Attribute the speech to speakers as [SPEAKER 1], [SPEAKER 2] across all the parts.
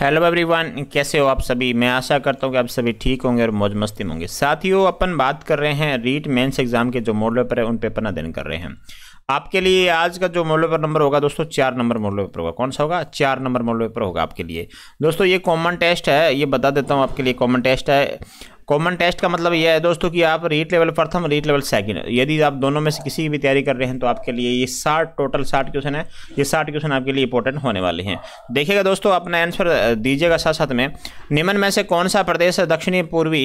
[SPEAKER 1] hello everyone कैसे हो आप सभी मैं आशा करता हूँ कि आप सभी ठीक होंगे और मौज मस्ती होंगे साथियों अपन बात कर रहे हैं रीट मेंस एग्जाम के जो मॉडल पेपर है उन पेपर ना अध्ययन कर रहे हैं आपके लिए आज का जो मॉडल पेपर नंबर होगा दोस्तों चार नंबर मॉडल पेपर होगा कौन सा होगा चार नंबर मॉडल पेपर होगा आपके लिए दोस्तों ये कॉमन टेस्ट है ये बता देता हूँ आपके लिए कॉमन टेस्ट है कॉमन टेस्ट का मतलब यह है दोस्तों कि आप रीट लेवल प्रथम रीट लेवल सेकंड यदि आप दोनों में से किसी की भी तैयारी कर रहे हैं तो आपके लिए ये साठ टोटल साठ क्वेश्चन है ये साठ क्वेश्चन आपके लिए इंपॉर्टेंट होने वाले हैं देखिएगा दोस्तों अपना आंसर दीजिएगा साथ साथ में निम्न में से कौन सा प्रदेश दक्षिणी पूर्वी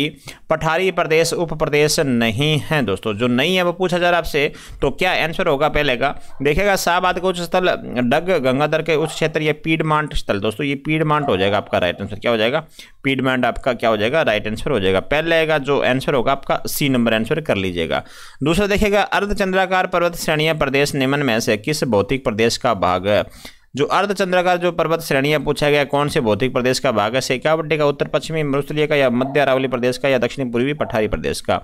[SPEAKER 1] पठारी प्रदेश उप प्रदेश नहीं है दोस्तों जो नहीं है वो पूछा जा रहा आपसे तो क्या आंसर होगा पहले का देखिएगा शाहबाद का उच्च स्थल डग गंगाधर के उच्च क्षेत्र या मांट स्थल दोस्तों ये पीडमांट हो जाएगा आपका राइट आंसर क्या हो जाएगा पीडमैंड आपका क्या हो जाएगा राइट आंसर हो जाएगा आएगा जो आंसर होगा आपका सी नंबर आंसर कर लीजिएगा दूसरा देखिएगा अर्धचंद्राकार पर्वत श्रेणिया प्रदेश निम्न में से किस भौतिक प्रदेश का भाग है जो अर्धचंद्राकार जो पर्वत श्रेणियाँ पूछा गया कौन से भौतिक प्रदेश का भाग है सेकावटी का उत्तर पश्चिमी मरुस्थलीय का या मध्य अरावली प्रदेश का या दक्षिणी पूर्वी पठारी प्रदेश का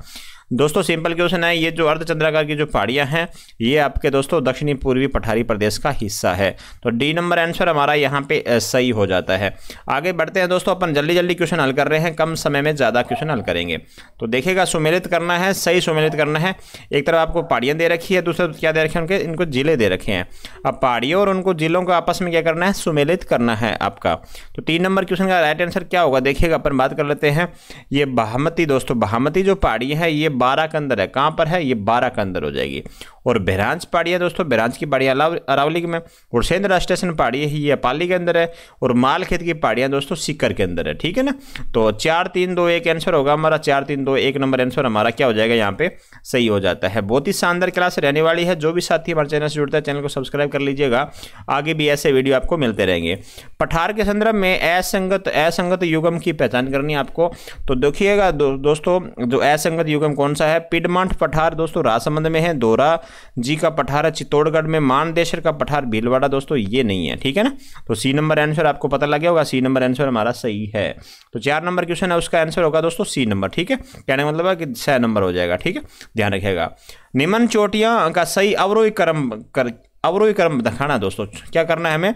[SPEAKER 1] दोस्तों सिंपल क्वेश्चन है ये जो अर्धचंद्राकार की जो पहाड़ियाँ हैं ये आपके दोस्तों दक्षिणी पूर्वी पठारी प्रदेश का हिस्सा है तो डी नंबर आंसर हमारा यहाँ पे सही हो जाता है आगे बढ़ते हैं दोस्तों अपन जल्दी जल्दी क्वेश्चन हल कर रहे हैं कम समय में ज़्यादा क्वेश्चन हल करेंगे तो देखिएगा सुमेलित करना है सही सुमेलित करना है एक तरफ आपको पहाड़ियाँ दे रखी है तरफ क्या दे रखे हैं उनके इनको जिले दे रखे हैं अब पहाड़ियों और उनको जिलों को आपस में क्या करना है सुमेलित करना है आपका तो तीन नंबर क्वेश्चन का राइट आंसर क्या होगा देखिएगा अपन बात कर लेते हैं ये बहामती दोस्तों बहामती जो पहाड़ी है ये बारह के अंदर है कहाँ पर है ये बारह के अंदर हो जाएगी और बहरांच पहाड़ी है दोस्तों बहरांच की पहाड़ियाँ अरावली में और सेंद्र स्टेशन पहाड़ी है ये पाली के अंदर है और मालखेत की पहाड़ियाँ दोस्तों सीकर के अंदर है ठीक है ना तो चार तीन दो एक आंसर होगा हमारा चार तीन दो एक नंबर आंसर हमारा क्या हो जाएगा यहाँ पे सही हो जाता है बहुत ही शानदार क्लास रहने वाली है जो भी साथी हमारे चैनल से जुड़ता है चैनल को सब्सक्राइब कर लीजिएगा आगे भी ऐसे वीडियो आपको मिलते रहेंगे पठार के संदर्भ में असंगत असंगत युगम की पहचान करनी आपको तो देखिएगा दोस्तों जो असंगत युगम कौन कौन सा है पिडमांठ पठार दोस्तों राजसमंद में है दोरा जी का पठार है चित्तौड़गढ़ में मानदेशर का पठार भीलवाड़ा दोस्तों ये नहीं है ठीक है ना तो सी नंबर आंसर आपको पता लग गया होगा सी नंबर आंसर हमारा सही है तो चार नंबर क्वेश्चन है उसका आंसर होगा दोस्तों सी नंबर ठीक है कहने का मतलब है कि छह नंबर हो जाएगा ठीक है ध्यान रखेगा निमन चोटियाँ का सही अवरोही क्रम कर अवरोही क्रम दिखाना दोस्तों क्या करना है हमें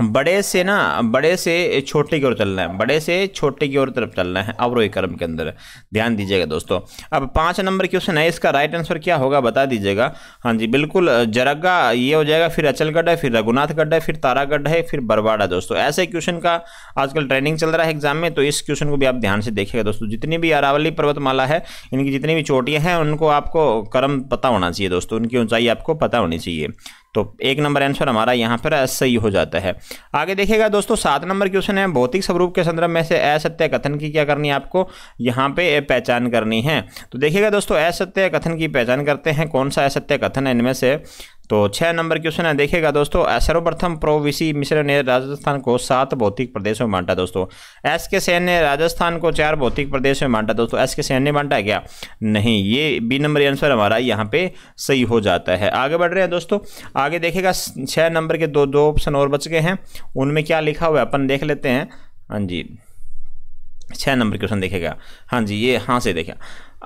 [SPEAKER 1] बड़े से ना बड़े से छोटे की ओर चलना है बड़े से छोटे की ओर तरफ चलना है अवरोही क्रम के अंदर ध्यान दीजिएगा दोस्तों अब पाँच नंबर क्वेश्चन है इसका राइट आंसर क्या होगा बता दीजिएगा हाँ जी बिल्कुल जरग्गा ये हो जाएगा फिर अचलगढ़ है फिर रघुनाथगढ़ है फिर तारागढ़ है फिर बरवाड़ा दोस्तों ऐसे क्वेश्चन का आजकल ट्रेनिंग चल रहा है एग्जाम में तो इस क्वेश्चन को भी आप ध्यान से देखिएगा दोस्तों जितनी भी अरावली पर्वतमाला है इनकी जितनी भी चोटियाँ हैं उनको आपको क्रम पता होना चाहिए दोस्तों उनकी ऊंचाई आपको पता होनी चाहिए तो एक नंबर आंसर हमारा यहाँ पर सही हो जाता है आगे देखिएगा दोस्तों सात नंबर क्वेश्चन है भौतिक स्वरूप के संदर्भ में से असत्य कथन की क्या करनी है आपको यहाँ पे पहचान करनी है तो देखिएगा दोस्तों असत्य कथन की पहचान करते हैं कौन सा असत्य कथन है इनमें से तो छः नंबर क्वेश्चन है देखेगा दोस्तों सर्वप्रथम विसी मिश्र ने राजस्थान को सात भौतिक प्रदेशों में बांटा दोस्तों एस के सैन ने राजस्थान को चार भौतिक प्रदेशों में बांटा दोस्तों एस के सैन ने बांटा क्या नहीं ये बी नंबर आंसर हमारा यहाँ पे सही हो जाता है आगे बढ़ रहे हैं दोस्तों आगे देखेगा छः नंबर के दो दो ऑप्शन और बच गए हैं उनमें क्या लिखा हुआ है अपन देख लेते हैं हाँ जी छः नंबर क्वेश्चन देखेगा हाँ जी ये हाँ से देखेगा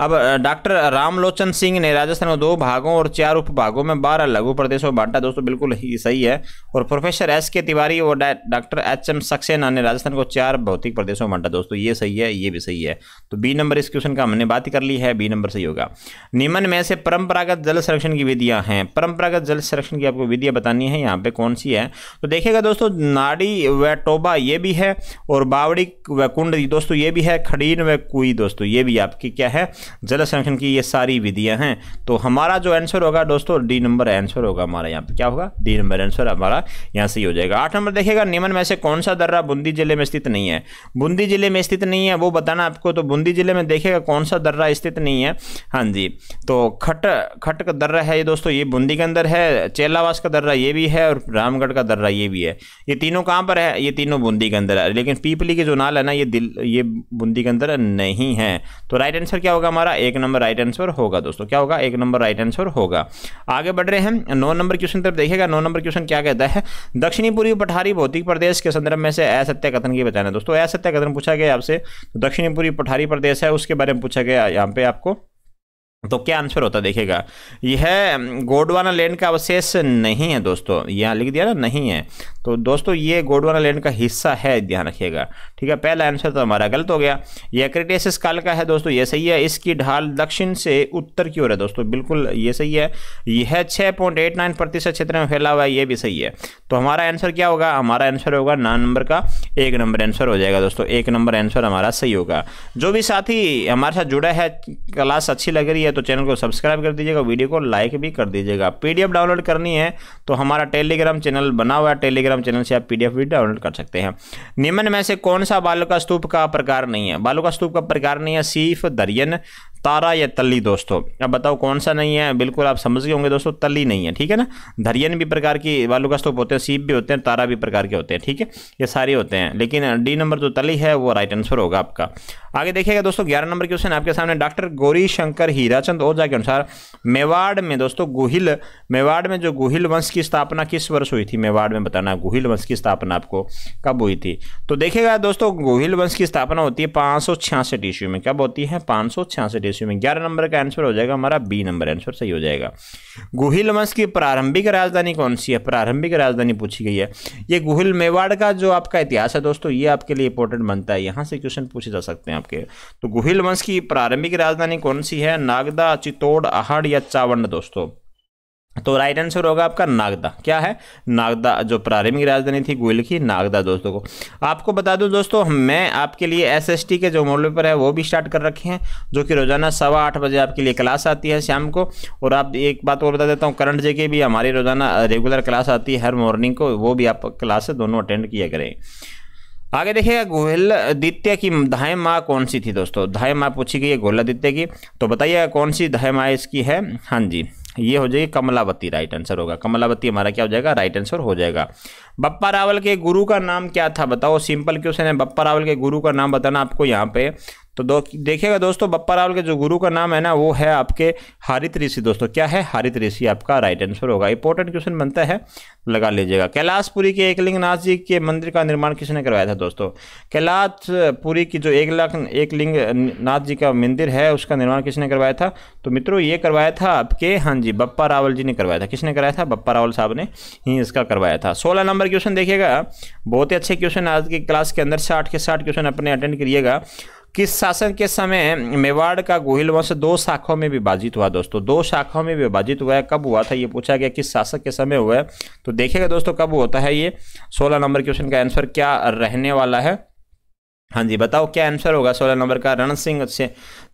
[SPEAKER 1] अब डॉक्टर रामलोचन सिंह ने राजस्थान को दो भागों और चार उपभागों में बारह लघु प्रदेशों में बांटा दोस्तों बिल्कुल ही सही है और प्रोफेसर एस के तिवारी और डॉक्टर एच एम सक्सेना ने राजस्थान को चार भौतिक प्रदेशों में बांटा दोस्तों ये सही है ये भी सही है तो बी नंबर इस क्वेश्चन का हमने बात कर ली है बी नंबर सही होगा निम्न में से परंपरागत जल संरक्षण की विधियाँ हैं परंपरागत जल संरक्षण की आपको विधियाँ बतानी है यहाँ पर कौन सी है तो देखिएगा दोस्तों नाड़ी व टोबा ये भी है और बावड़ी व कुंड दोस्तों ये भी है खड़ीन व कुई दोस्तों ये भी आपकी क्या है जल संरक्षण की ये सारी विधियां हैं तो हमारा जो आंसर होगा दोस्तों डी नंबर आंसर होगा हमारा यहाँ पे क्या होगा डी नंबर आंसर हमारा यहाँ से ही हो जाएगा आठ नंबर देखेगा निम्न में से कौन सा दर्रा बूंदी जिले में स्थित नहीं है बूंदी जिले में स्थित नहीं है वो बताना आपको तो बूंदी जिले में देखेगा कौन सा दर्रा स्थित नहीं है हाँ जी तो खट खट का दर्रा है ये दोस्तों ये बूंदी के अंदर है चेलावास का दर्रा ये भी है और रामगढ़ का दर्रा ये भी है ये तीनों कहाँ पर है ये तीनों बूंदी के अंदर है लेकिन पीपली के जो नाल है ना ये दिल ये बूंदी के अंदर नहीं है तो राइट आंसर क्या होगा हमारा एक नंबर राइट आंसर होगा दोस्तों क्या होगा एक नंबर राइट आंसर होगा आगे बढ़ रहे हैं नौ नंबर क्वेश्चन तरफ देखिएगा नौ नंबर क्वेश्चन क्या कहता है दक्षिणी पूर्वी पठारी भौतिक प्रदेश के संदर्भ में से असत्य कथन की बताना दोस्तों असत्य कथन पूछा गया आपसे तो दक्षिणी पूर्वी पठारी प्रदेश है उसके बारे में पूछा गया यहाँ पे आपको तो क्या आंसर होता देखिएगा यह गोडवाना लैंड का अवशेष नहीं है दोस्तों यहाँ लिख दिया ना नहीं है तो दोस्तों ये गोडवाना लैंड का हिस्सा है ध्यान रखिएगा ठीक है पहला आंसर तो हमारा गलत हो गया यह क्रिटेसिस काल का है दोस्तों ये सही है इसकी ढाल दक्षिण से उत्तर की ओर है दोस्तों बिल्कुल ये सही है यह छः पॉइंट एट नाइन प्रतिशत क्षेत्र में फैला हुआ है ये भी सही है तो हमारा आंसर क्या होगा हमारा आंसर होगा नौ नंबर का एक नंबर आंसर हो जाएगा दोस्तों एक नंबर आंसर हमारा सही होगा जो भी साथी हमारे साथ जुड़ा है क्लास अच्छी लग रही है तो चैनल को सब्सक्राइब कर दीजिएगा वीडियो को लाइक भी कर दीजिएगा पीडीएफ डाउनलोड करनी है तो हमारा टेलीग्राम चैनल बना हुआ है टेलीग्राम चैनल से आप पीडीएफ भी डाउनलोड कर सकते हैं निम्न में से कौन सा बालू का स्तूप का प्रकार नहीं है बालू का स्तूप का प्रकार नहीं है सीफ दरियन तारा या तली दोस्तों अब बताओ कौन सा नहीं है बिल्कुल आप समझ गए होंगे दोस्तों तली नहीं है ठीक है ना धरियन भी प्रकार की वालू का स्तूप होते हैं सीप भी होते हैं तारा भी प्रकार के होते हैं ठीक है ये सारे होते हैं लेकिन डी नंबर जो तली है वो राइट आंसर होगा आपका आगे देखिएगा दोस्तों ग्यारह नंबर क्वेश्चन आपके सामने डॉक्टर गौरी शंकर हीराचंद ओझा के अनुसार मेवाड़ में दोस्तों गुहिल मेवाड़ में जो गुहिल वंश की स्थापना किस वर्ष हुई थी मेवाड़ में बताना गुहिल वंश की स्थापना आपको कब हुई थी तो देखिएगा दोस्तों गुहिल वंश की स्थापना होती है पाँच सौ ईस्वी में कब होती है पाँच सौ रेशियो में ग्यारह नंबर का आंसर हो जाएगा हमारा बी नंबर आंसर सही हो जाएगा गुहिल वंश की प्रारंभिक राजधानी कौन सी है प्रारंभिक राजधानी पूछी गई है ये गुहिल मेवाड़ का जो आपका इतिहास है दोस्तों ये आपके लिए इंपॉर्टेंट बनता है यहाँ से क्वेश्चन पूछे जा सकते हैं आपके तो गुहिल वंश की प्रारंभिक राजधानी कौन सी है नागदा चित्तौड़ आहड़ या चावंड दोस्तों तो राइट आंसर होगा आपका नागदा क्या है नागदा जो प्रारंभिक राजधानी थी गोयल की नागदा दोस्तों को आपको बता दूं दोस्तों मैं आपके लिए एसएसटी के जो मॉडल पर है वो भी स्टार्ट कर रखे हैं जो कि रोजाना सवा आठ बजे आपके लिए क्लास आती है शाम को और आप एक बात और बता देता हूँ करंट जे भी हमारी रोजाना रेगुलर क्लास आती है हर मॉर्निंग को वो भी आप क्लास दोनों अटेंड किया करें आगे देखिएगा गोहल द्वितीय की धाय माँ कौन सी थी दोस्तों धाय माँ पूछी गई है गोहला की तो बताइएगा कौन सी धाय माँ इसकी है हाँ जी ये हो जाएगी कमलावती राइट आंसर होगा कमलावती हमारा क्या हो जाएगा राइट आंसर हो जाएगा बप्पा रावल के गुरु का नाम क्या था बताओ सिंपल क्वेश्चन है बप्पा रावल के गुरु का नाम बताना आपको यहाँ पे तो दो देखिएगा दोस्तों बप्पा रावल के जो गुरु का नाम है ना वो है आपके हरित ऋषि दोस्तों क्या है हरित ऋषि आपका राइट आंसर होगा इंपॉर्टेंट क्वेश्चन बनता है लगा लीजिएगा कैलाशपुरी के एकलिंगनाथ जी के मंदिर का निर्माण किसने करवाया था दोस्तों कैलाशपुरी की जो एक लाख एकलिंग नाथ जी का मंदिर है उसका निर्माण किसने करवाया था तो मित्रों ये करवाया था आपके हाँ जी बप्पा रावल जी ने करवाया था किसने कराया था बप्पा रावल साहब ने ही इसका करवाया था सोलह नंबर क्वेश्चन देखिएगा बहुत ही अच्छे क्वेश्चन आज की क्लास के अंदर साठ के साठ क्वेश्चन अपने अटेंड करिएगा किस शासन के समय मेवाड़ का गोहिल वंश दो शाखाओं में विभाजित हुआ दोस्तों दो शाखाओं में विभाजित हुआ है कब हुआ था ये पूछा गया किस शासक के समय हुआ है तो देखेगा दोस्तों कब होता है ये सोलह नंबर क्वेश्चन का आंसर क्या रहने वाला है हाँ जी बताओ क्या आंसर होगा सोलह नंबर का रण सिंह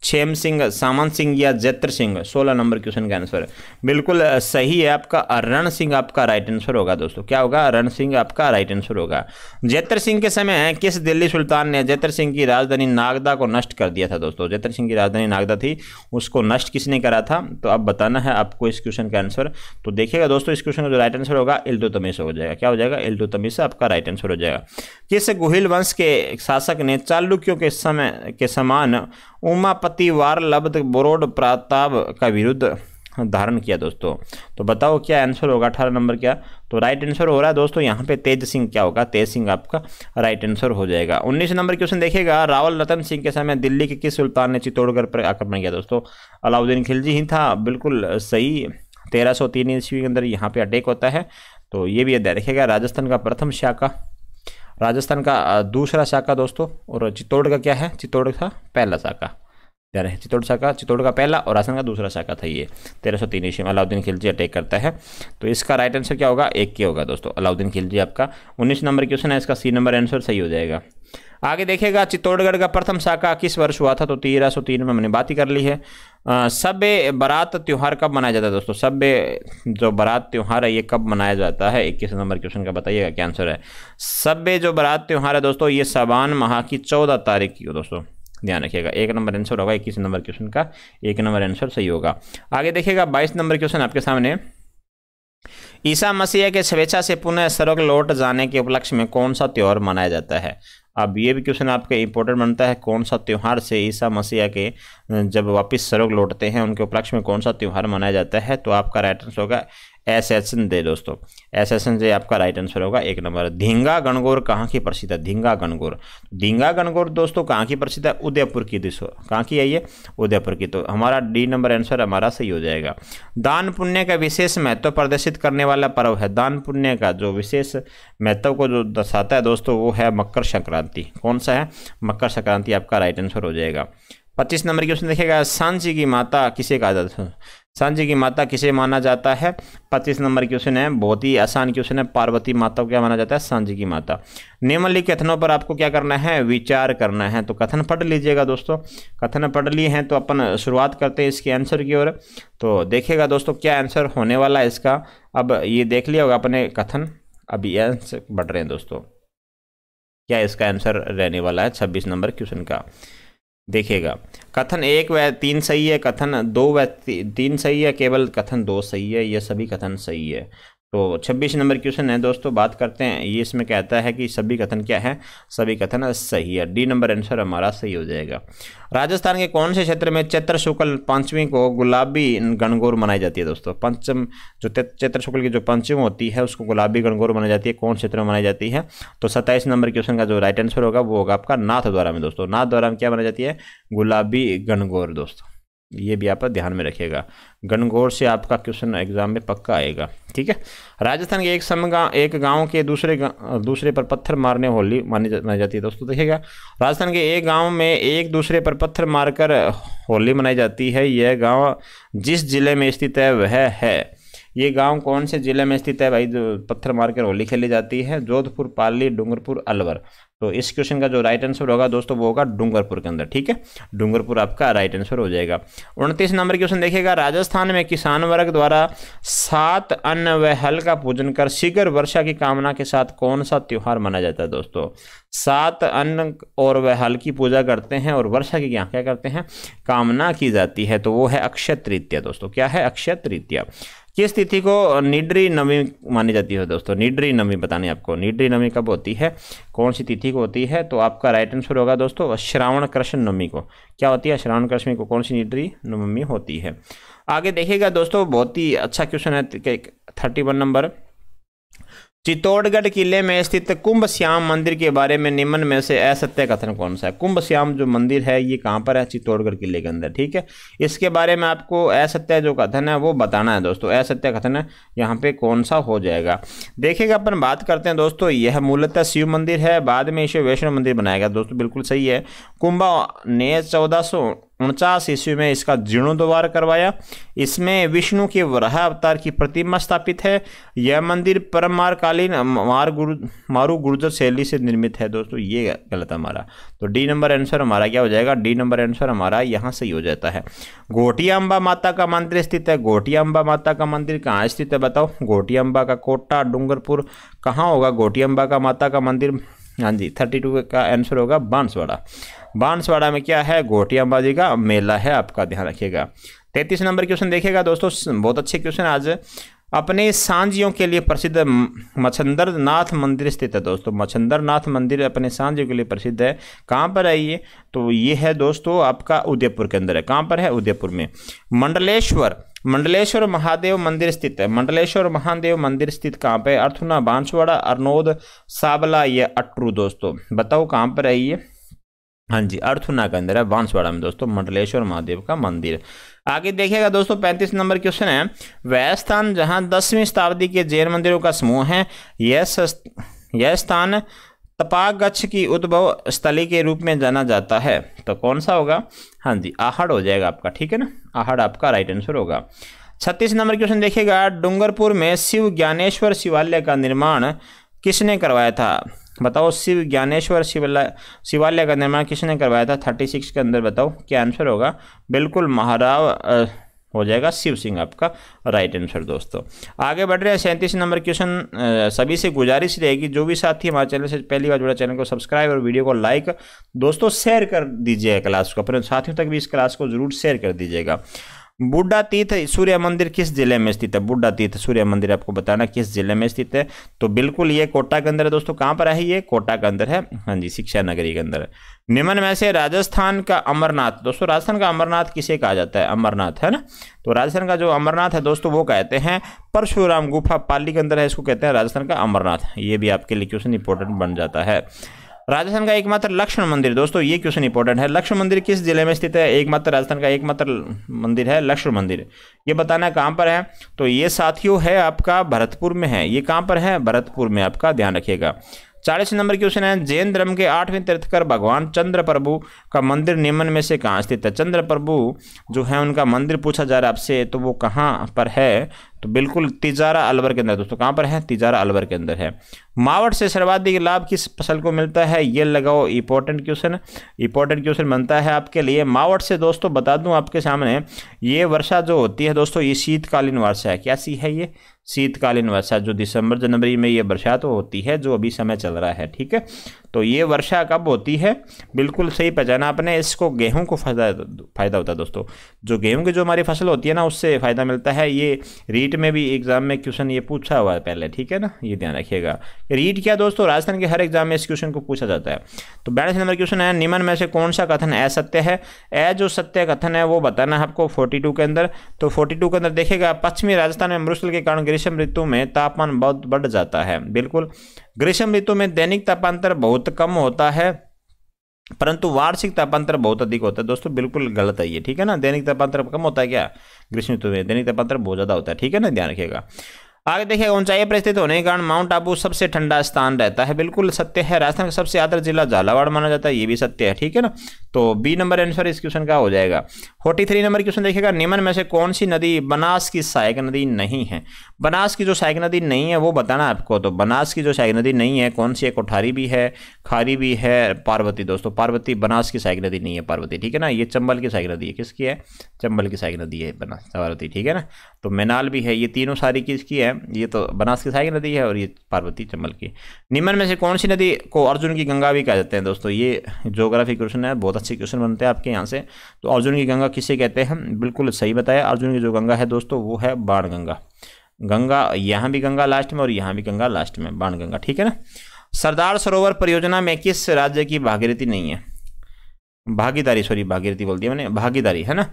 [SPEAKER 1] छेम सिंह सामन सिंह या जैत्र सिंह सोलह नंबर क्वेश्चन का आंसर बिल्कुल सही है आपका रण सिंह आपका राइट आंसर होगा दोस्तों क्या होगा रण सिंह आपका राइट आंसर होगा जैत्र सिंह के समय किस दिल्ली सुल्तान ने जैत्र सिंह की राजधानी नागदा को नष्ट कर दिया था दोस्तों जैत्र सिंह की राजधानी नागदा थी उसको नष्ट किसने करा था तो अब बताना है आपको इस क्वेश्चन का आंसर तो देखिएगा दोस्तों इस क्वेश्चन का जो राइट आंसर होगा इल्तुतमिश हो जाएगा क्या हो जाएगा इल्तुतमिश आपका राइट आंसर हो जाएगा किस गुहिल वंश के शासक बालक ने चालुक्यों के समय के समान उमापति वार लब्ध बोरोड प्रताप का विरुद्ध धारण किया दोस्तों तो बताओ क्या आंसर होगा अठारह नंबर क्या तो राइट आंसर हो रहा है दोस्तों यहाँ पे तेज सिंह क्या होगा तेज सिंह आपका राइट आंसर हो जाएगा उन्नीस नंबर क्वेश्चन देखेगा रावल रतन सिंह के समय दिल्ली के किस सुल्तान ने चित्तौड़गढ़ पर आक्रमण किया दोस्तों अलाउद्दीन खिलजी ही था बिल्कुल सही तेरह सौ तीन ईस्वी के अंदर यहाँ पे अटैक होता है तो ये भी देखेगा राजस्थान का प्रथम शाखा राजस्थान का दूसरा शाखा दोस्तों और चित्तौड़ का क्या है चित्तौड़ का पहला शाखा ध्यान रहे चित्तौड़ शाखा चित्तौड़ का पहला और राजस्थान का दूसरा शाखा था ये तेरह सौ तीन ईस्वी में अलाउद्दीन खिलजी अटैक करता है तो इसका राइट आंसर क्या होगा एक के होगा दोस्तों अलाउद्दीन खिलजी आपका उन्नीस नंबर क्वेश्चन है इसका सी नंबर आंसर सही हो जाएगा आगे देखेगा चित्तौड़गढ़ का प्रथम शाखा किस वर्ष हुआ था तो तेरह सौ तीन में मैंने बात ही कर ली है सब बारात त्यौहार कब मनाया जाता है दोस्तों सब जो बारात त्यौहार है ये कब मनाया जाता है इक्कीस नंबर क्वेश्चन का बताइएगा क्या आंसर है सब जो बारात त्यौहार है दोस्तों ये सबान माह की चौदह तारीख की हो दोस्तों ध्यान रखिएगा एक नंबर आंसर होगा इक्कीस नंबर क्वेश्चन का एक नंबर आंसर सही होगा आगे देखिएगा बाईस नंबर क्वेश्चन आपके सामने ईसा मसीह के स्वेच्छा से पुनः स्वर्ग लौट जाने के उपलक्ष्य में कौन सा त्यौहार मनाया जाता है अब ये भी क्वेश्चन आपका इंपॉर्टेंट बनता है कौन सा त्यौहार से ईसा मसीहा के जब वापस सरोग लौटते हैं उनके उपलक्ष्य में कौन सा त्यौहार मनाया जाता है तो आपका राइट आंसर होगा एस दे दोस्तों एस से दे आपका राइट आंसर होगा एक नंबर धींगा गणगौर कहाँ की प्रसिद्ध है धींगा गणगौर धींगा गणगौर दोस्तों कहाँ की प्रसिद्ध है उदयपुर की दिशो कहाँ की है उदयपुर की तो हमारा डी नंबर आंसर हमारा सही हो जाएगा दान पुण्य का विशेष महत्व तो प्रदर्शित करने वाला पर्व है दान पुण्य का जो विशेष महत्व को जो दर्शाता है दोस्तों वो है मकर संक्रांति कौन सा है मकर संक्रांति आपका राइट आंसर हो जाएगा पच्चीस नंबर की क्वेश्चन देखिएगा सांची की माता किसे कहा जाता है सांझी की माता किसे माना जाता है पच्चीस नंबर क्वेश्चन है बहुत ही आसान क्वेश्चन है पार्वती माता को क्या माना जाता है सांझी की माता निम्नलिखित कथनों पर आपको क्या करना है विचार करना है तो कथन पढ़ लीजिएगा दोस्तों कथन पढ़ लिए हैं तो अपन शुरुआत करते हैं इसके आंसर की ओर तो देखिएगा दोस्तों क्या आंसर होने वाला है इसका अब ये देख लिया होगा अपने कथन अभी आंसर बढ़ रहे हैं दोस्तों क्या इसका आंसर रहने वाला है छब्बीस नंबर क्वेश्चन का देखेगा कथन एक व तीन सही है कथन दो व तीन सही है केवल कथन दो सही है यह सभी कथन सही है तो 26 नंबर क्वेश्चन है दोस्तों बात करते हैं ये इसमें कहता है कि सभी कथन क्या है सभी कथन सही है डी नंबर आंसर हमारा सही हो जाएगा राजस्थान के कौन से क्षेत्र में चैत्र शुक्ल पंचमी को गुलाबी गणगौर मनाई जाती है दोस्तों पंचम जो चैत्र शुक्ल की जो पंचम होती है उसको गुलाबी गणगौर मनाई जाती है कौन क्षेत्र में मनाई जाती है तो सत्ताईस नंबर क्वेश्चन का जो राइट आंसर होगा वो होगा आपका नाथ द्वारा में दोस्तों नाथ द्वारा में क्या मनाई जाती है गुलाबी गणगौर दोस्तों ये भी आप ध्यान में रखिएगा गणगौर से आपका क्वेश्चन एग्जाम में पक्का आएगा ठीक है राजस्थान के एक समगांव एक गांव के दूसरे दूसरे पर पत्थर मारने होली मानी जा, जाती है दोस्तों देखिएगा राजस्थान के एक गांव में एक दूसरे पर पत्थर मारकर होली मनाई जाती है यह गांव जिस जिले में स्थित है वह है ये गांव कौन से ज़िले में स्थित है भाई जो पत्थर मार होली खेली जाती है जोधपुर पाली डूंगरपुर अलवर तो इस क्वेश्चन का जो राइट आंसर होगा दोस्तों वो होगा डूंगरपुर के अंदर ठीक है डूंगरपुर आपका राइट आंसर हो जाएगा उनतीस नंबर क्वेश्चन देखिएगा राजस्थान में किसान वर्ग द्वारा सात अन्न व हल का पूजन कर शीघ्र वर्षा की कामना के साथ कौन सा त्यौहार मनाया जाता है दोस्तों सात अन्न और वह हल की पूजा करते हैं और वर्षा की क्या क्या करते हैं कामना की जाती है तो वो है अक्षय तृतीया दोस्तों क्या है अक्षय तृतीया किस तिथि को निड्री नवमी मानी जाती है दोस्तों निड्री नवमी बताने आपको निड्री नवमी कब होती है कौन सी तिथि को होती है तो आपका राइट आंसर होगा दोस्तों श्रावण कृष्ण नवमी को क्या होती है श्रावण कृष्ण को कौन सी निड्री नवमी होती है आगे देखिएगा दोस्तों बहुत ही अच्छा क्वेश्चन है थर्टी वन नंबर चित्तौड़गढ़ किले में स्थित कुंभ श्याम मंदिर के बारे में निम्न में से असत्य कथन कौन सा है कुंभ श्याम जो मंदिर है ये कहाँ पर है चित्तौड़गढ़ किले के अंदर ठीक है इसके बारे में आपको असत्य जो कथन है वो बताना है दोस्तों असत्य कथन है यहाँ पे कौन सा हो जाएगा देखिएगा अपन बात करते हैं दोस्तों यह मूलतः शिव मंदिर है बाद में इसे वैष्णव मंदिर बनाया गया दोस्तों बिल्कुल सही है कुंभ ने चौदह उनचास ईस्वी में इसका जीर्णोद्वार करवाया इसमें विष्णु के वराह अवतार की प्रतिमा स्थापित है यह मंदिर परम परमारकालीन मार गुरु मारू गुर्जर शैली से निर्मित है दोस्तों ये गलत हमारा तो डी नंबर आंसर हमारा क्या हो जाएगा डी नंबर आंसर हमारा यहाँ सही हो जाता है घोटिया अम्बा माता का मंदिर स्थित है घोटिया अम्बा माता का मंदिर कहाँ स्थित है बताओ घोटिया अम्बा का कोटा डूंगरपुर कहाँ होगा घोटिया अम्बा का माता का मंदिर हाँ जी थर्टी टू का आंसर होगा बांसवाड़ा बांसवाड़ा में क्या है गोटी अंबाजी का मेला है आपका ध्यान रखिएगा तैतीस नंबर क्वेश्चन देखिएगा दोस्तों बहुत अच्छे क्वेश्चन आज अपने सांझियों के लिए प्रसिद्ध मच्छंदर नाथ मंदिर स्थित है दोस्तों मच्छंदर नाथ मंदिर अपने सांझियों के लिए प्रसिद्ध है कहाँ पर है ये तो ये है दोस्तों आपका उदयपुर के अंदर है कहाँ पर है उदयपुर में मंडलेश्वर मंडलेश्वर महादेव मंदिर स्थित है मंडलेश्वर महादेव मंदिर स्थित कहाँ पर अर्थुना बांसवाड़ा अरनोद साबला या अट्रू दोस्तों बताओ कहाँ पर है ये हाँ जी अर्थुना के अंदर है बांसवाड़ा में दोस्तों मंडलेश्वर महादेव का मंदिर आगे देखिएगा दोस्तों 35 नंबर क्वेश्चन है वह स्थान जहाँ दसवीं शताब्दी के जैन मंदिरों का समूह है यह यह स्थान तपागच्छ की उद्भव स्थली के रूप में जाना जाता है तो कौन सा होगा हाँ जी आहड़ हो जाएगा आपका ठीक है ना आहड़ आपका राइट आंसर होगा छत्तीस नंबर क्वेश्चन देखिएगा डूंगरपुर में शिव ज्ञानेश्वर शिवालय का निर्माण किसने करवाया था बताओ शिव ज्ञानेश्वर शिवला शिवालय का निर्माण किसने करवाया था थर्टी सिक्स के अंदर बताओ क्या आंसर होगा बिल्कुल महाराव हो जाएगा शिव सिंह आपका राइट आंसर दोस्तों आगे बढ़ रहे हैं सैंतीस नंबर क्वेश्चन सभी से गुजारिश रहेगी जो भी साथी हमारे चैनल से पहली बार जुड़ा चैनल को सब्सक्राइब और वीडियो को लाइक दोस्तों शेयर कर दीजिएगा क्लास को अपने साथियों तक भी इस क्लास को जरूर शेयर कर दीजिएगा बुड्ढा तीर्थ सूर्य मंदिर किस जिले में स्थित है बुड्ढा तीर्थ सूर्य मंदिर आपको बताना किस जिले में स्थित है तो बिल्कुल ये कोटा के अंदर है दोस्तों कहाँ पर है ये कोटा के अंदर है हाँ जी शिक्षा नगरी के अंदर निम्न में से राजस्थान का अमरनाथ दोस्तों राजस्थान का अमरनाथ किसे कहा जाता है अमरनाथ है ना तो राजस्थान का जो अमरनाथ है दोस्तों वो कहते हैं परशुराम गुफा पाली के अंदर है इसको कहते हैं राजस्थान का अमरनाथ ये भी आपके लिए क्वेश्चन इंपॉर्टेंट बन जाता है राजस्थान का एकमात्र लक्ष्मण मंदिर दोस्तों ये क्वेश्चन इंपॉर्टेंट है लक्ष्मण मंदिर किस जिले में स्थित है एकमात्र राजस्थान का एकमात्र मंदिर है लक्ष्मण मंदिर ये बताना कहाँ पर है तो ये साथियों है आपका भरतपुर में है ये कहाँ पर है भरतपुर में आपका ध्यान रखिएगा चालीस नंबर क्वेश्चन है जैन धर्म के आठवें तीर्थकर भगवान चंद्र प्रभु का मंदिर निम्न में से कहाँ स्थित है चंद्र प्रभु जो है उनका मंदिर पूछा जा रहा है आपसे तो वो कहाँ पर है तो बिल्कुल तिजारा अलवर के अंदर दोस्तों कहाँ पर है तिजारा अलवर के अंदर है मावट से सर्वाधिक लाभ किस फसल को मिलता है ये लगाओ इंपॉर्टेंट क्वेश्चन इंपॉर्टेंट क्वेश्चन बनता है आपके लिए मावट से दोस्तों बता दूं आपके सामने ये वर्षा जो होती है दोस्तों ये शीतकालीन वर्षा है क्या सी है ये शीतकालीन वर्षा जो दिसंबर जनवरी में ये बरसात होती है जो अभी समय चल रहा है ठीक है तो ये वर्षा कब होती है बिल्कुल सही पहचाना आपने इसको गेहूं को फायदा फायदा होता है दोस्तों जो गेहूं की जो हमारी फसल होती है ना उससे फ़ायदा मिलता है ये रीट में भी एग्ज़ाम में क्वेश्चन ये पूछा हुआ है पहले ठीक है ना ये ध्यान रखिएगा रीट क्या दोस्तों राजस्थान के हर एग्जाम में इस क्वेश्चन को पूछा जाता है तो बयालीस नंबर क्वेश्चन है निमन में से कौन सा कथन असत्य है ए जो सत्य कथन है वो बताना है आपको फोर्टी के अंदर तो फोर्टी के अंदर देखेगा पश्चिमी राजस्थान में मरुस्थल के कारण ग्रीष्म ऋतु में तापमान बहुत बढ़ जाता है बिल्कुल ग्रीष्म ऋतु में दैनिक तापांतर बहुत कम होता है परंतु वार्षिक तापांतर बहुत अधिक होता है दोस्तों बिल्कुल गलत है ये ठीक है ना दैनिक तापांतर कम होता है क्या ग्रीष्म ऋतु में दैनिक तापांतर बहुत ज़्यादा होता है ठीक है ना ध्यान रखिएगा आगे देखिए ऊंचाई पर स्थित होने के कारण माउंट आबू सबसे ठंडा स्थान रहता है बिल्कुल सत्य है राजस्थान का सबसे आदर जिला झालावाड़ माना जाता है ये भी सत्य है ठीक है ना तो बी नंबर आंसर इस क्वेश्चन का हो जाएगा फोर्टी थ्री नंबर क्वेश्चन देखिएगा निम्न में से कौन सी नदी बनास की सहायक नदी नहीं है बनास की जो सहायक नदी नहीं है वो बताना आपको तो बनास की जो सहायक नदी नहीं है कौन सी है कोठारी भी है खारी भी है पार्वती दोस्तों पार्वती बनास की सहायक नदी नहीं है पार्वती ठीक है ना ये चंबल की सहायक नदी है किसकी है चंबल की सहायक नदी है बनास पार्वती ठीक है ना तो मैनाल भी है ये तीनों सारी किसकी है ये तो बनास की सहायक नदी है और ये पार्वती चंबल की निम्न में से कौन सी नदी को अर्जुन की गंगा भी कहा जाते हैं दोस्तों ये जोग्राफी क्वेश्चन है बहुत अच्छे क्वेश्चन बनते हैं आपके यहाँ से तो अर्जुन की गंगा किसे कहते हैं बिल्कुल सही बताया अर्जुन की जो गंगा है दोस्तों वो है बाण गंगा गंगा यहाँ भी गंगा लास्ट में और यहाँ भी गंगा लास्ट में बाण गंगा ठीक है ना सरदार सरोवर परियोजना में किस राज्य की भागीरथी नहीं है भागीदारी सॉरी भागीरथी बोल दिया मैंने भागीदारी है ना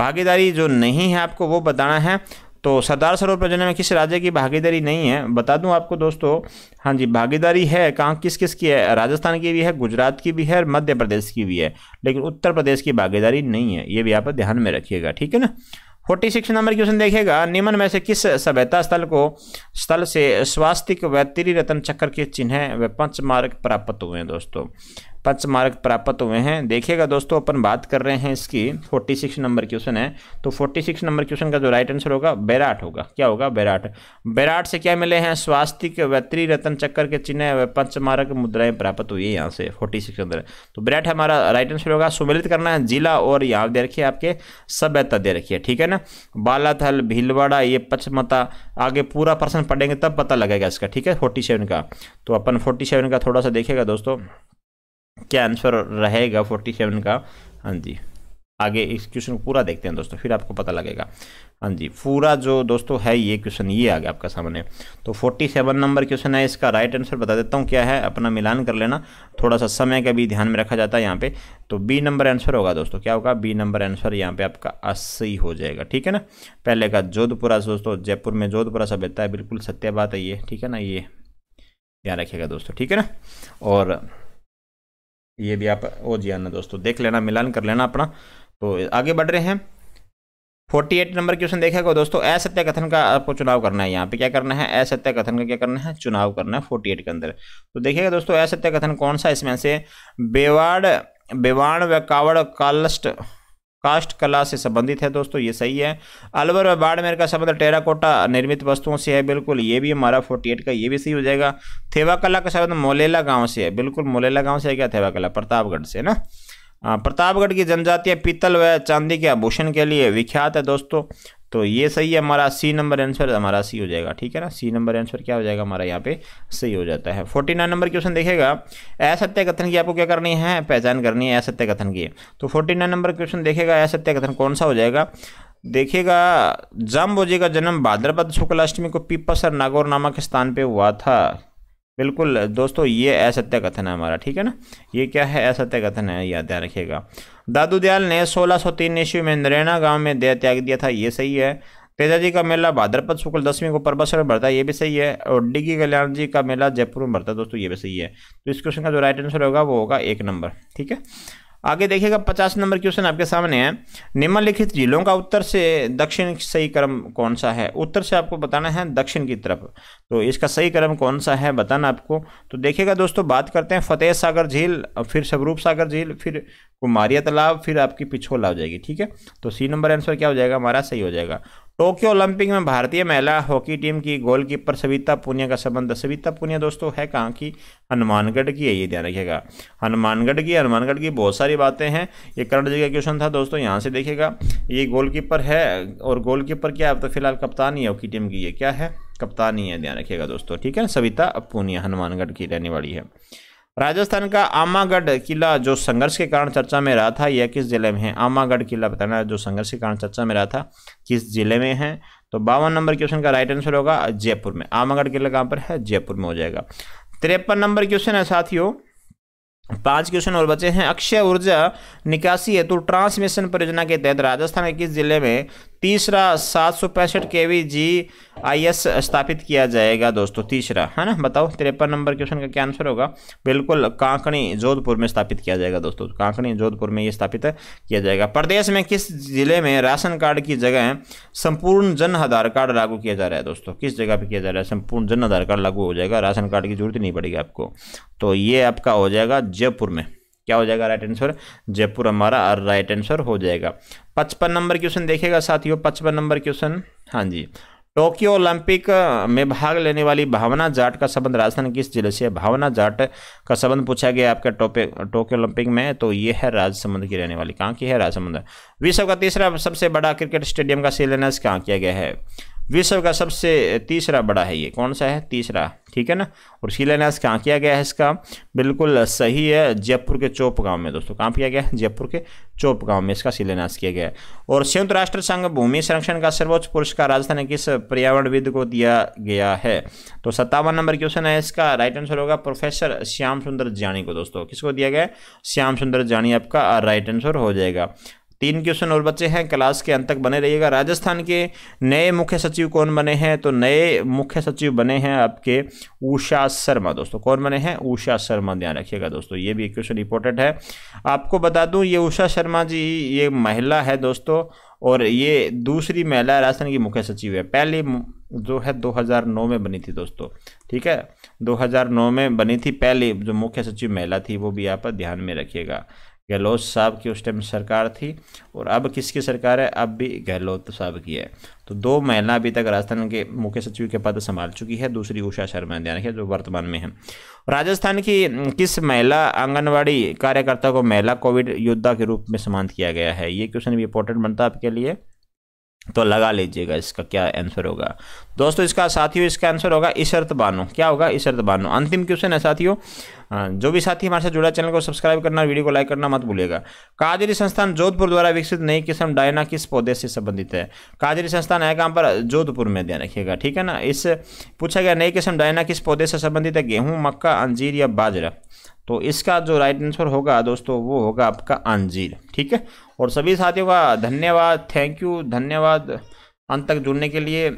[SPEAKER 1] भागीदारी जो नहीं है आपको वो बताना है तो सरदार सरोवर परियोजना में किस राज्य की भागीदारी नहीं है बता दूं आपको दोस्तों हाँ जी भागीदारी है कहाँ किस किस की है राजस्थान की भी है गुजरात की भी है और मध्य प्रदेश की भी है लेकिन उत्तर प्रदेश की भागीदारी नहीं है ये भी आप ध्यान में रखिएगा ठीक है ना फोर्टी सिक्स नंबर क्वेश्चन देखेगा निम्न में से किस सभ्यता स्थल को स्थल से स्वास्तिक व त्रिरत्न चक्र के चिन्ह व पंच मार्ग प्राप्त हुए हैं दोस्तों पंच मार्क प्राप्त हुए हैं देखिएगा दोस्तों अपन बात कर रहे हैं इसकी 46 नंबर क्वेश्चन है तो 46 नंबर क्वेश्चन का जो राइट आंसर होगा बैराट होगा क्या होगा बैराट बैराट से क्या मिले हैं स्वास्तिक व रतन चक्कर के चिन्ह व पंच मार्क मुद्राएं प्राप्त हुई है यहाँ से फोर्टी सिक्स अंदर तो बैराट हमारा राइट आंसर होगा सुमिलित करना है जिला और यहाँ दे रखिए आपके सभ्यता दे रखिए ठीक है ना बालाथल भीलवाड़ा ये पचमता आगे पूरा पर्सन पढ़ेंगे तब पता लगेगा इसका ठीक है फोर्टी सेवन का तो अपन फोर्टी सेवन का थोड़ा सा देखेगा दोस्तों क्या आंसर रहेगा फोर्टी सेवन का हाँ जी आगे इस क्वेश्चन को पूरा देखते हैं दोस्तों फिर आपको पता लगेगा हाँ जी पूरा जो दोस्तों है ये क्वेश्चन ये आ गया आपका सामने तो 47 नंबर क्वेश्चन है इसका राइट आंसर बता देता हूँ क्या है अपना मिलान कर लेना थोड़ा सा समय का भी ध्यान में रखा जाता है यहाँ पे तो बी नंबर आंसर होगा दोस्तों क्या होगा बी नंबर आंसर यहाँ पे आपका अस्सी हो जाएगा ठीक है ना पहले का जोधपुरा दोस्तों जयपुर में जोधपुरा सा बेचता है बिल्कुल सत्य बात है ये ठीक है ना ये ध्यान रखिएगा दोस्तों ठीक है ना और ये भी आप ओ जी आना दोस्तों देख लेना मिलान कर लेना अपना तो आगे बढ़ रहे हैं फोर्टी एट नंबर क्वेश्चन देखेगा दोस्तों असत्य कथन का आपको चुनाव करना है यहाँ पे क्या करना है असत्य कथन का क्या करना है चुनाव करना है फोर्टी एट के अंदर तो देखिएगा दोस्तों असत्य कथन कौन सा इसमें से बेवाड़ बेवाण व कावड़ कालस्ट काष्ट कला से संबंधित है दोस्तों ये सही है अलवर और बाड़मेर का शब्द टेराकोटा निर्मित वस्तुओं से है बिल्कुल ये भी हमारा फोर्टी एट का ये भी सही हो जाएगा थेवा कला का शब्द मोलेला गांव से है बिल्कुल मोलेला गांव से है क्या थेवा कला प्रतापगढ़ से ना हाँ, प्रतापगढ़ की जनजातियाँ पीतल व चांदी के आभूषण के लिए विख्यात है दोस्तों तो ये सही है हमारा सी नंबर आंसर हमारा सी हो जाएगा ठीक है ना सी नंबर आंसर क्या हो जाएगा हमारा यहाँ पे सही हो जाता है फोर्टी नाइन नंबर क्वेश्चन देखेगा असत्य कथन की आपको क्या करनी है पहचान करनी है असत्य कथन की तो फोर्टी नाइन नंबर क्वेश्चन देखेगा असत्य कथन कौन सा हो जाएगा देखेगा जम्बोजी का जन्म भाद्रपद शुक्ल अष्टमी को पिपसर नागौर नामक स्थान पर हुआ था बिल्कुल दोस्तों ये असत्य कथन है हमारा ठीक है ना ये क्या है असत्य कथन है याद ध्यान रखिएगा दादू दयाल ने 1603 ईस्वी में नरेना गांव में देह त्याग दिया था ये सही है तेजाजी का मेला भाद्रपद शुक्ल दसवीं को परबसर में भरता है ये भी सही है और डिगी कल्याण जी का मेला जयपुर में भरता है दोस्तों ये भी सही है तो इस क्वेश्चन का जो राइट आंसर होगा वो होगा एक नंबर ठीक है आगे देखिएगा पचास नंबर क्वेश्चन आपके सामने है निम्नलिखित जिलों का उत्तर से दक्षिण सही क्रम कौन सा है उत्तर से आपको बताना है दक्षिण की तरफ तो इसका सही क्रम कौन सा है बताना आपको तो देखिएगा दोस्तों बात करते हैं फतेह सागर झील फिर स्वरूप सागर झील फिर कुमारिया तालाब फिर आपकी पिछोला हो जाएगी ठीक है तो सी नंबर आंसर क्या हो जाएगा हमारा सही हो जाएगा टोक्यो ओलंपिक में भारतीय महिला हॉकी टीम की गोलकीपर सविता पुनिया का संबंध सविता पुनिया दोस्तों है कहाँ की हनुमानगढ़ की है ये ध्यान रखिएगा हनुमानगढ़ की हनुमानगढ़ की बहुत सारी बातें हैं ये करंट जी का क्वेश्चन था दोस्तों यहाँ से देखिएगा ये गोलकीपर है और गोलकीपर क्या है अब तो फिलहाल कप्तान ही है हॉकी टीम की ये क्या है कप्तान ही है ध्यान रखिएगा दोस्तों ठीक है सविता पुनिया हनुमानगढ़ की रहने वाली है राजस्थान का आमागढ़ किला जो संघर्ष के कारण चर्चा में रहा था यह किस जिले में है आमागढ़ किला बताना जो संघर्ष के कारण चर्चा में रहा था किस जिले में है तो बावन नंबर क्वेश्चन का राइट आंसर होगा जयपुर में आमागढ़ किला कहाँ पर है जयपुर में हो जाएगा तिरपन नंबर क्वेश्चन है साथियों पांच क्वेश्चन और बचे हैं अक्षय ऊर्जा निकासी हेतु ट्रांसमिशन परियोजना के तहत राजस्थान के किस जिले में तीसरा सात सौ पैंसठ के वी जी आई एस स्थापित किया जाएगा दोस्तों तीसरा है ना बताओ तिरपन नंबर क्वेश्चन का क्या आंसर होगा बिल्कुल कांकणी जोधपुर में स्थापित किया जाएगा दोस्तों कांकणी जोधपुर में ये स्थापित किया जाएगा प्रदेश में किस जिले में राशन कार्ड की जगह संपूर्ण जन आधार कार्ड लागू किया जा रहा है दोस्तों किस जगह पर किया जा रहा है संपूर्ण जन आधार कार्ड लागू हो जाएगा राशन कार्ड की जरूरत नहीं पड़ेगी आपको तो ये आपका हो जाएगा जयपुर में क्या हो जाएगा राइट आंसर जयपुर हमारा राइट आंसर हो जाएगा पचपन नंबर क्वेश्चन देखेगा साथियों पचपन नंबर क्वेश्चन हाँ जी टोक्यो ओलंपिक में भाग लेने वाली भावना जाट का संबंध राजस्थान किस जिले से भावना जाट का संबंध पूछा गया आपका टोक्यो ओलंपिक में तो ये है राजसमंद की रहने वाली कहाँ की है राजसमंद विश्व का तीसरा सबसे बड़ा क्रिकेट स्टेडियम का शिलान्यास कहाँ किया गया है विश्व का सबसे तीसरा बड़ा है ये कौन सा है तीसरा ठीक है ना और शिलान्यास कहाँ किया गया है इसका बिल्कुल सही है जयपुर के चौप गांव में दोस्तों कहाँ किया गया है जयपुर के चौप गांव में इसका शिलान्यास किया गया है और संयुक्त राष्ट्र संघ भूमि संरक्षण का सर्वोच्च पुरस्कार राजस्थान किस पर्यावरणविद को दिया गया है तो सत्तावन नंबर क्वेश्चन है इसका राइट आंसर होगा प्रोफेसर श्याम सुंदर जानी को दोस्तों किसको दिया गया श्याम सुंदर जानी आपका राइट आंसर हो जाएगा तीन क्वेश्चन और बचे हैं क्लास के अंत तक बने रहिएगा राजस्थान के नए मुख्य सचिव कौन बने हैं तो नए मुख्य सचिव बने हैं आपके उषा शर्मा दोस्तों कौन बने हैं उषा शर्मा ध्यान रखिएगा दोस्तों ये भी एक क्वेश्चन इंपॉर्टेंट है आपको बता दूं ये उषा शर्मा जी ये महिला है दोस्तों और ये दूसरी महिला राजस्थान की मुख्य सचिव है पहली जो है दो में बनी थी दोस्तों ठीक है दो में बनी थी पहली जो मुख्य सचिव महिला थी वो भी आप ध्यान में रखिएगा गहलोत साहब की उस टाइम सरकार थी और अब किसकी सरकार है अब भी गहलोत साहब की है तो दो महिला अभी तक राजस्थान के मुख्य सचिव के पद संभाल चुकी है दूसरी उषा शर्मा ध्यान रखिए जो वर्तमान में है राजस्थान की किस महिला आंगनबाड़ी कार्यकर्ता को महिला कोविड योद्धा के रूप में समान किया गया है ये क्वेश्चन भी इंपॉर्टेंट बनता है आपके लिए तो लगा लीजिएगा इसका क्या आंसर होगा दोस्तों इसका साथियों इसका आंसर होगा इशरत बानो क्या होगा इशरत बानो अंतिम क्वेश्चन है साथियों जो भी साथी हमारे साथ जुड़ा चैनल को सब्सक्राइब करना वीडियो को लाइक करना मत भूलेगा काजरी संस्थान जोधपुर द्वारा विकसित नई किस्म डायना किस पौधे से संबंधित है काजरी संस्थान है कहाँ पर जोधपुर में ध्यान रखिएगा ठीक है ना इस पूछा गया नई किस्म डायना किस पौधे से संबंधित है गेहूँ मक्का अंजीर या बाजरा तो इसका जो राइट आंसर होगा दोस्तों वो होगा आपका अंजीर ठीक है और सभी साथियों का धन्यवाद थैंक यू धन्यवाद अंत तक जुड़ने के लिए